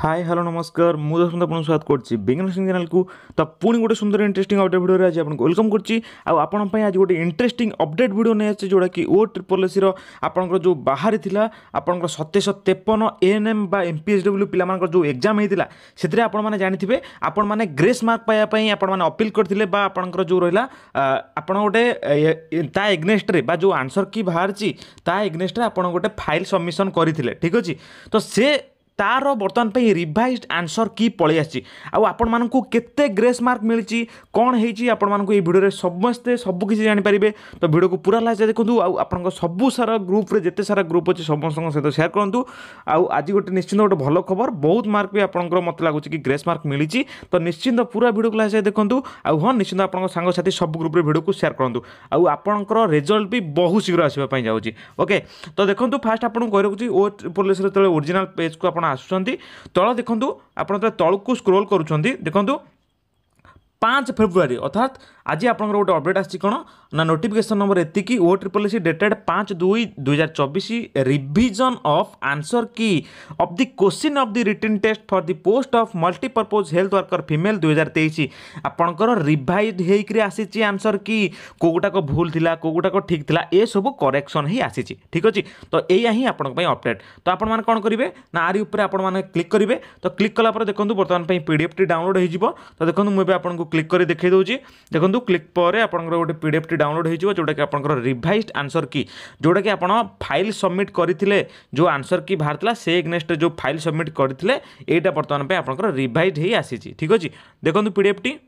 high hello ନମସ୍କାର ମୁଁ ଦଶମନ୍ତ ଆପଣଙ୍କୁ ସ୍ୱାଗତ କରୁଛି ବେଙ୍ଗଲ ସିଂ ଚ୍ୟାନେଲକୁ ତ ପୁଣି ଗୋଟେ ସୁନ୍ଦର ଇଣ୍ଟରେଷ୍ଟିଂ ଅପଡେଟ୍ ଭିଡ଼ିଓରେ ଆଜି ଆପଣଙ୍କୁ ୱେଲକମ୍ କରୁଛି ଆଉ ଆପଣଙ୍କ ପାଇଁ ଆଜି ଗୋଟେ ଇଣ୍ଟରେଷ୍ଟିଂ ଅପଡେଟ୍ ଭିଡ଼ିଓ ନେଇ ଆସିଛି ଯେଉଁଟାକି ଓ ଟ୍ରିପଲ୍ ଏସିର ଆପଣଙ୍କର ଯେଉଁ ବାହାରିଥିଲା ଆପଣଙ୍କର ସତେଇଶହ ତେପନ ଏନ୍ ଏମ୍ ବା ଏମ୍ ପି ଏଚ୍ ଡବ୍ଲ୍ୟୁ ପିଲାମାନଙ୍କର ଯେଉଁ ଏକ୍ଜାମ୍ ହେଇଥିଲା ସେଥିରେ ଆପଣମାନେ ଜାଣିଥିବେ ଆପଣମାନେ ଗ୍ରେସ୍ ମାର୍କ ପାଇବା ପାଇଁ ଆପଣମାନେ ଅପିଲ୍ କରିଥିଲେ ବା ଆପଣଙ୍କର ଯେଉଁ ରହିଲା ଆପଣ ଗୋଟେ ତା ଏଗ୍ନେଷ୍ଟରେ ବା ଯେଉଁ ଆନ୍ସର୍ କି ବାହାରିଛି ତା ଏଗ୍ନେଷ୍ଟରେ ଆପଣ ଗୋଟେ ଫାଇଲ୍ ସବମିସନ୍ କରିଥିଲେ ଠିକ୍ ଅଛି ତ ସେ ତାର ବର୍ତ୍ତମାନ ପାଇଁ ରିଭାଇଜ୍ ଆନ୍ସର୍ କି ପଳେଇ ଆସିଛି ଆଉ ଆପଣମାନଙ୍କୁ କେତେ ଗ୍ରେସ୍ ମାର୍କ ମିଳିଛି କ'ଣ ହେଇଛି ଆପଣମାନଙ୍କୁ ଏଇ ଭିଡ଼ିଓରେ ସମସ୍ତେ ସବୁକିଛି ଜାଣିପାରିବେ ତ ଭିଡ଼ିଓକୁ ପୁରା ଲାଷ୍ଟ ଦେଖନ୍ତୁ ଆଉ ଆପଣଙ୍କ ସବୁ ସାରା ଗ୍ରୁପ୍ରେ ଯେତେ ସାରା ଗ୍ରୁପ୍ ଅଛି ସମସ୍ତଙ୍କ ସହିତ ସେୟାର କରନ୍ତୁ ଆଉ ଆଜି ଗୋଟେ ନିଶ୍ଚିନ୍ତ ଗୋଟେ ଭଲ ଖବର ବହୁତ ମାର୍କ ବି ଆପଣଙ୍କର ମୋତେ ଲାଗୁଛି କି ଗ୍ରେସ୍ ମାର୍କ ମିଳିଛି ତ ନିଶ୍ଚିନ୍ତ ପୁରା ଭିଡ଼ିଓକୁ ଲାଷ୍ଟ ଦେଖନ୍ତୁ ଆଉ ହଁ ନିଶ୍ଚିନ୍ତ ଆପଣଙ୍କ ସାଙ୍ଗସାଥି ସବୁ ଗ୍ରୁପ୍ରେ ଭିଡ଼ିଓକୁ ସେୟାର କରନ୍ତୁ ଆଉ ଆପଣଙ୍କର ରେଜଲ୍ଟ ବି ବହୁତ ଶୀଘ୍ର ଆସିବା ପାଇଁ ଯାଉଛି ଓକେ ତ ଦେଖନ୍ତୁ ଫାଷ୍ଟ ଆପଣଙ୍କୁ କହି ରଖୁଛି ଓ ପୋଲିସର ଯେତେବେଳେ ଓରିଜିନାଲ୍ ପେଜ୍କୁ ଆପଣ ଆପଣ ଆସୁଛନ୍ତି ତଳ ଦେଖନ୍ତୁ ଆପଣ ଯେତେବେଳେ ତଳକୁ ସ୍କ୍ରୋଲ୍ କରୁଛନ୍ତି ଦେଖନ୍ତୁ পাঁচ ফেব্রুয়ারি অর্থাৎ আজ আপনার গোটে অপডেট আসছে কোণ না নোটিফিকেসন নম্বর এতিকি ও ট্রিপল সি ডেটেড পাঁচ দুই দুই হাজার চবিশ revision of answer key of the question of the written test for the post of multipurpose health worker female দুই হাজার তেইশ আপনার রিভাইজ হয়েকি আসিছি আনসর কি কোগুটাক ভুল লা কোগুটাক ঠিক লা এসব করেকশন হয়ে আসিছি ঠিক আছে তো এইয়া হি আপনার অপডেট তো আপনার কোণ করবে না আরি উপরে আপনার ক্লিক করবে তো ক্লিক কলাপরে দেখুন বর্তমান পিডিএফটি ডাউনলোড হয়ে যাব তো দেখুন মু আপনার क्लिक कर देखे देखो क्लिक पर आपर गोटे पी एफ टी डाउनलोड होटा कि आप रिभाइज आनसर की जोटा कि आप फाइल सबमिट करते जो आंसर की बाहर से एग्नेस्ट जो फाइल सबमिट करते यहाँ बर्तमान आप रिभाइज हो आठ ठीक अच्छे देखो पी एफ टी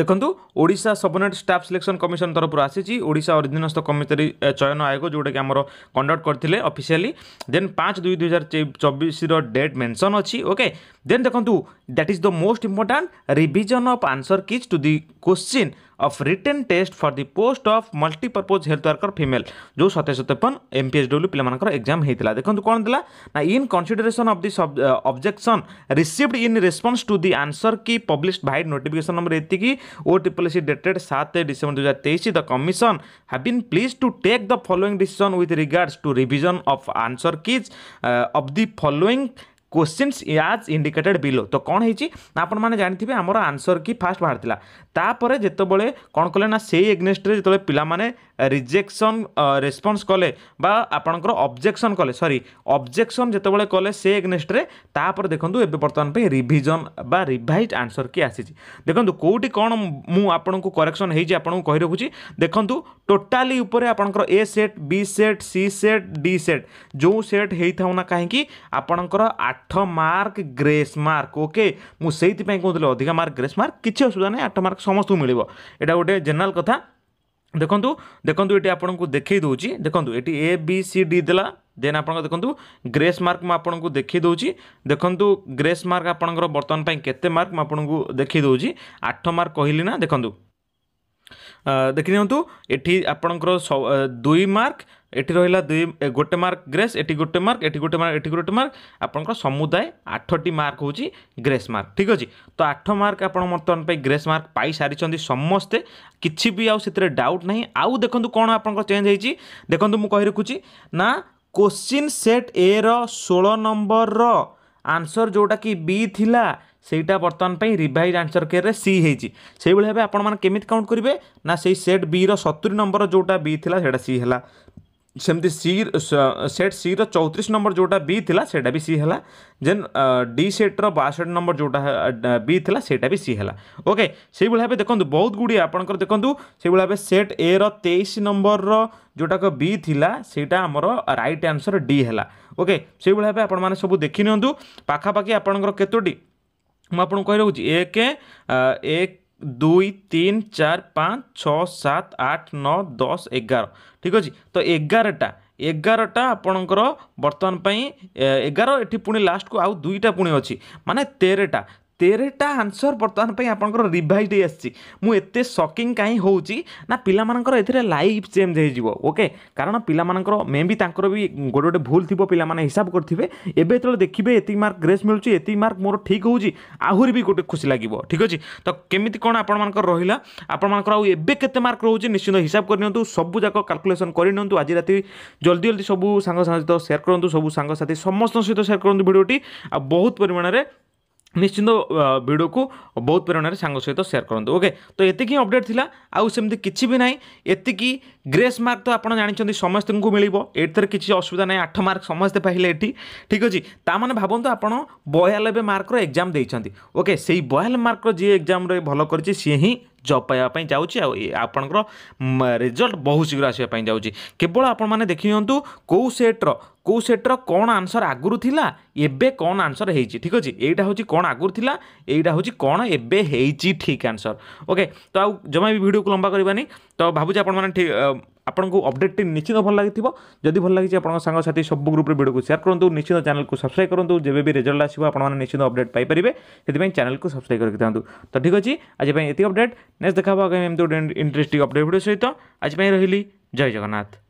ଦେଖନ୍ତୁ Odisha subordinate staff selection commission ତରଫରୁ ଆସିଛି ଓଡ଼ିଶା ଅଧୀନସ୍ଥ କମିଶନରୀ ଚୟନ ଆୟୋଗ ଯେଉଁଟାକି ଆମର କଣ୍ଡକ୍ଟ କରିଥିଲେ ଅଫିସିଆଲି ଦେନ୍ ପାଞ୍ଚ ଦୁଇ ଦୁଇ ହଜାର ଚବିଶର ଡେଟ୍ ମେନ୍ସନ୍ ଅଛି ଓକେ ଦେନ୍ ଦେଖନ୍ତୁ that is the most important revision of answer keys to the question of written test for the post of multipurpose health worker female जो सतेश तेपन एम पी एच डब्ल्यू ପିଲାମାନଙ୍କର exam ହେଇଥିଲା ଦେଖନ୍ତୁ କ'ଣ ଥିଲା ନା in consideration of the objection received in response to the answer key published via notification number ଏତିକି ଓ ଟ୍ରିପଲ୍ ସି ଡେଟେଡ୍ ସାତ ଡିସେମ୍ବର ଦୁଇ ହଜାର ତେଇଶ the commission have been pleased to take the following decision with regards to revision of answer keys of the following questions as indicated below ତ କ'ଣ ହେଇଛି ଆପଣମାନେ ଜାଣିଥିବେ ଆମର ଆନ୍ସର୍ କି ଫାଷ୍ଟ ବାହାରିଥିଲା ତାପରେ ଯେତେବେଳେ କ'ଣ କଲେ ନା ସେଇ ଏଗ୍ନେଷ୍ଟରେ ଯେତେବେଳେ ପିଲାମାନେ ରିଜେକ୍ସନ୍ ରେସ୍ପନ୍ସ କଲେ ବା ଆପଣଙ୍କର ଅବଜେକ୍ସନ୍ କଲେ ସରି ଅବଜେକ୍ସନ୍ ଯେତେବେଳେ କଲେ ସେ ଏଗ୍ନେଷ୍ଟରେ ତାପରେ ଦେଖନ୍ତୁ ଏବେ ବର୍ତ୍ତମାନ ପାଇଁ ରିଭିଜନ୍ ବା ରିଭାଇଜ୍ ଆନ୍ସର୍ କି ଆସିଛି ଦେଖନ୍ତୁ କେଉଁଠି କ'ଣ ମୁଁ ଆପଣଙ୍କୁ କରେକ୍ସନ୍ ହେଇଛି ଆପଣଙ୍କୁ କହି ରଖୁଛି ଦେଖନ୍ତୁ ଟୋଟାଲି ଉପରେ ଆପଣଙ୍କର A set B set C set D set ଯେଉଁ ସେଟ୍ ହେଇଥାଉ ନା କାହିଁକି ଆପଣଙ୍କର ଆଠ আঠ মার্ক গ্রেସ୍ মার্ক ওকে ମୁଁ ସେଇଥିପାଇଁ କହୁଥିଲି ଅଧିକା ମାର୍କ ଗ୍ରେସ୍ ମାର୍କ କିଛି ଅସୁବିଧା ନାହିଁ ଆଠ ମାର୍କ ସମସ୍ତଙ୍କୁ ମିଳିବ ଏଇଟା ଗୋଟେ ଜେନେରାଲ୍ କଥା ଦେଖନ୍ତୁ ଦେଖନ୍ତୁ ଏଠି ଆପଣଙ୍କୁ ଦେଖାଇ ଦେଉଛି ଦେଖନ୍ତୁ ଏଠି ଏ ବି ସି ଡି ଦେଲା ଦେନ୍ ଆପଣଙ୍କ ଦେଖନ୍ତୁ ଗ୍ରେସ୍ ମାର୍କ ମୁଁ ଆପଣଙ୍କୁ ଦେଖାଇ ଦେଉଛି ଦେଖନ୍ତୁ ଗ୍ରେସ୍ ମାର୍କ ଆପଣଙ୍କର ବର୍ତ୍ତମାନ ପାଇଁ କେତେ ମାର୍କ ମୁଁ ଆପଣଙ୍କୁ ଦେଖାଇ ଦେଉଛି ଆଠ ମାର୍କ କହିଲି ନା ଦେଖନ୍ତୁ ଦେଖିନିଅନ୍ତୁ ଏଠି ଆପଣଙ୍କର ଦୁଇ ମାର୍କ এটি রহিলা দুই গোটে মার্ক গ্রেস এটি গোটে মার্ক এটি গোটে মার্ক এটি গোটে মার্ক আপনার সমুদায় আঠটি মার্ক হচ্ছে গ্রেস মার্ক ঠিক আছে তো আঠ মার্ক আপনার বর্তমান গ্রেস মার্ক পাই সারি সমস্তে কিছু বি আউটে ডাউট না আউ দেখুন কোণ আপনার চেঞ্জ হয়েছি দেখুন মু রাখুছি না question set A roll number রনসর যেটা কি বি লা সেইটা বর্তমান পাই রিভাইজ আনসর কেয়ারে সি হয়েছি সেইভাবে ভাবে আপনার কমিটি কাউন্ট করবে না সেই সেট বি রতুরি নম্বর যেটা বি লা সেটা সি হল ସେମିତି ସି ସେଟ୍ ସିର ଚଉତିରିଶ ନମ୍ବର ଯେଉଁଟା ବି ଥିଲା ସେଇଟା ବି ସି ହେଲା ଦେନ୍ ଡି ସେଟ୍ର ବାଷଠି ନମ୍ବର ଯେଉଁଟା ବି ଥିଲା ସେଇଟା ବି ସି ହେଲା ଓକେ ସେଇଭଳି ଭାବେ ଦେଖନ୍ତୁ ବହୁତ ଗୁଡ଼ିଏ ଆପଣଙ୍କର ଦେଖନ୍ତୁ ସେଇଭଳି ଭାବେ ସେଟ୍ ଏର ତେଇଶ ନମ୍ବରର ଯେଉଁଟାକ ବି ଥିଲା ସେଇଟା ଆମର ରାଇଟ୍ ଆନ୍ସର୍ ଡି ହେଲା ଓକେ ସେଇଭଳି ଭାବେ ଆପଣମାନେ ସବୁ ଦେଖି ନିଅନ୍ତୁ ପାଖାପାଖି ଆପଣଙ୍କର କେତୋଟି ମୁଁ ଆପଣଙ୍କୁ କହି ରହୁଛି ଏକ ଏକ দুই তিন চার পাঁচ ছଅ সাত আଠ ନଅ ଦଶ ଏଗାର ଠିକ୍ ଅଛି ତ ଏଗାରଟା ଏଗାରଟା ଆପଣଙ୍କର ବର୍ତ୍ତମାନ ପାଇଁ ଏଗାର ଏଠି ପୁଣି ଲାଷ୍ଟକୁ ଆଉ ଦୁଇଟା ପୁଣି ଅଛି ମାନେ ତେରଟା তেরটা আনସର୍ ବର୍ତ୍ତମାନ ପାଇଁ ଆପଣଙ୍କର ରିଭାଇଜ୍ ହେଇ ଆସିଛି ମୁଁ ଏତେ ସକିଂ କାହିଁ ହେଉଛି ନା ପିଲାମାନଙ୍କର ଏଥିରେ ଲାଇଫ୍ ଚେଞ୍ଜ ହେଇଯିବ ଓକେ କାରଣ ପିଲାମାନଙ୍କର ମେ ବି ତାଙ୍କର ବି ଗୋଟେ ଗୋଟେ ଭୁଲ ଥିବ ପିଲାମାନେ ହିସାବ କରିଥିବେ ଏବେ ଯେତେବେଳେ ଦେଖିବେ ଏତିକି ମାର୍କ ଗ୍ରେସ୍ ମିଳୁଛି ଏତିକି ମାର୍କ ମୋର ଠିକ୍ ହେଉଛି ଆହୁରି ବି ଗୋଟେ ଖୁସି ଲାଗିବ ଠିକ୍ ଅଛି ତ କେମିତି କ'ଣ ଆପଣମାନଙ୍କର ରହିଲା ଆପଣମାନଙ୍କର ଆଉ ଏବେ କେତେ ମାର୍କ ରହୁଛି ନିଶ୍ଚିନ୍ତ ହିସାବ କରିନିଅନ୍ତୁ ସବୁଯାକ କାଲକୁଲେସନ୍ କରିନିଅନ୍ତୁ ଆଜି ରାତି ଜଲ୍ଦି ଜଲ୍ଦି ସବୁ ସାଙ୍ଗସାଥି ସହିତ ସେୟାର କରନ୍ତୁ ସବୁ ସାଙ୍ଗସାଥି ସମସ୍ତଙ୍କ ସହିତ ସେୟାର କରନ୍ତୁ ଭିଡ଼ିଓଟି ଆଉ ବହୁତ ପରିମାଣରେ ନିଶ୍ଚିନ୍ତ ଭିଡ଼ିଓକୁ ବହୁତ ପରିମାଣରେ ସାଙ୍ଗ ସହିତ ସେୟାର କରନ୍ତୁ ଓକେ ତ ଏତିକି ଅପଡ଼େଟ୍ ଥିଲା ଆଉ ସେମିତି କିଛି ବି ନାହିଁ ଏତିକି ଗ୍ରେସ୍ ମାର୍କ ତ ଆପଣ ଜାଣିଛନ୍ତି ସମସ୍ତଙ୍କୁ ମିଳିବ ଏଥିରେ କିଛି ଅସୁବିଧା ନାହିଁ ଆଠ ମାର୍କ ସମସ୍ତେ ପାଇଲେ ଏଠି ଠିକ୍ ଅଛି ତା'ମାନେ ଭାବନ୍ତୁ ଆପଣ ବୟାନବେ ମାର୍କର ଏକ୍ଜାମ୍ ଦେଇଛନ୍ତି ଓକେ ସେଇ ବୟାନବେ ମାର୍କର ଯିଏ ଏକ୍ଜାମ୍ରେ ଭଲ କରିଛି ସିଏ ହିଁ ଜବ୍ ପାଇବା ପାଇଁ ଯାଉଛି ଆଉ ଆପଣଙ୍କର ରେଜଲ୍ଟ ବହୁତ ଶୀଘ୍ର ଆସିବା ପାଇଁ ଯାଉଛି କେବଳ ଆପଣମାନେ ଦେଖିନିଅନ୍ତୁ କେଉଁ ସେଟ୍ର କେଉଁ ସେଟ୍ର କ'ଣ ଆନ୍ସର୍ ଆଗରୁ ଥିଲା ଏବେ କ'ଣ ଆନ୍ସର୍ ହେଇଛି ଠିକ୍ ଅଛି ଏଇଟା ହେଉଛି କ'ଣ ଆଗରୁ ଥିଲା ଏଇଟା ହେଉଛି କ'ଣ ଏବେ ହେଇଛି ଠିକ୍ ଆନ୍ସର୍ ଓକେ ତ ଆଉ ଜମା ବି ଭିଡ଼ିଓକୁ ଲମ୍ବା କରିବାନି ତ ଭାବୁଛି ଆପଣମାନେ ଠିକ୍ ଆପଣଙ୍କୁ ଅପଡ଼େଟ୍ଟି ନିଶ୍ଚିତ ଭଲ ଲାଗିଥିବ ଯଦି ଭଲ ଲାଗିଛି ଆପଣଙ୍କ ସାଙ୍ଗସାଥି ସବୁ ଗ୍ରୁପ୍ରେ ଭିଡ଼ିଓକୁ ସେୟାର କରନ୍ତୁ ନିଶ୍ଚିତ ଚ୍ୟାନେଲକୁ ସବସ୍କ୍ରାଇବ୍ କରନ୍ତୁ ଯେବେ ବି ରେଜଲ୍ଟ ଆସିବ ଆପଣମାନେ ନିଶ୍ଚିତ ଅପଡ଼େଟ୍ ପାଇପାରିବେ ସେଥିପାଇଁ ଚ୍ୟାନେଲକୁ ସବସ୍କ୍ରାଇବ୍ କରିକି ଥାଆନ୍ତୁ ତ ଠିକ୍ ଅଛି ଆଜି ପାଇଁ ଏତିକି ଅପଡ଼େଟ୍ ନେକ୍ସଟ ଦେଖା ହେବ ଆଗାମୀ ଏମିତି ଗୋଟେ ଇଣ୍ଟରେଷ୍ଟିଂ ଅପଡ଼େଟ୍ ଭିଡ଼ିଓ ସହିତ ଆଜି ପାଇଁ ରହିଲି ଜୟ ଜଗନ୍ନାଥ